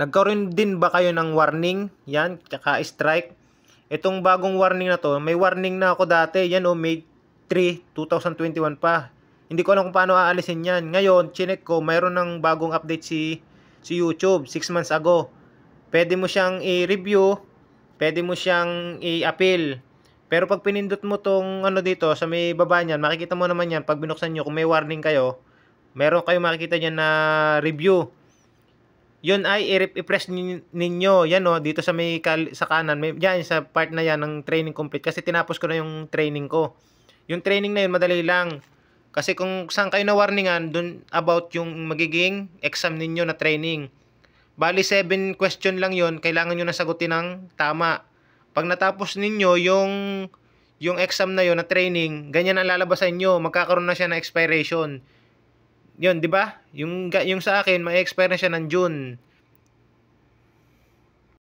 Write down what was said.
Nagkaroon din ba kayo ng warning? Yan, tsaka strike. Itong bagong warning na to, may warning na ako dati. Yan o, oh, May 3, 2021 pa. Hindi ko alam kung paano aalisin yan. Ngayon, chinek ko, mayroon ng bagong update si, si YouTube 6 months ago. Pwede mo siyang i-review, pwede mo siyang i-appeal. Pero pag pinindot mo tong ano dito sa may baba niyan, makikita mo naman yan pag binuksan nyo kung may warning kayo, meron kayo makikita niyan na review yun ay i refresh ninyo yan o oh, dito sa may kal- sa kanan may yan sa part na yan ng training complete kasi tinapos ko na yung training ko yung training na yun madali lang kasi kung saan kayo na warningan dun about yung magiging exam ninyo na training bali 7 question lang yun kailangan nyo na sagutin ng tama pag natapos ninyo yung yung exam na yun na training ganyan ang lalabas sa inyo magkakaroon na siya ng expiration 'Yon, 'di ba? Yung yung sa akin, may expire na siya ng June.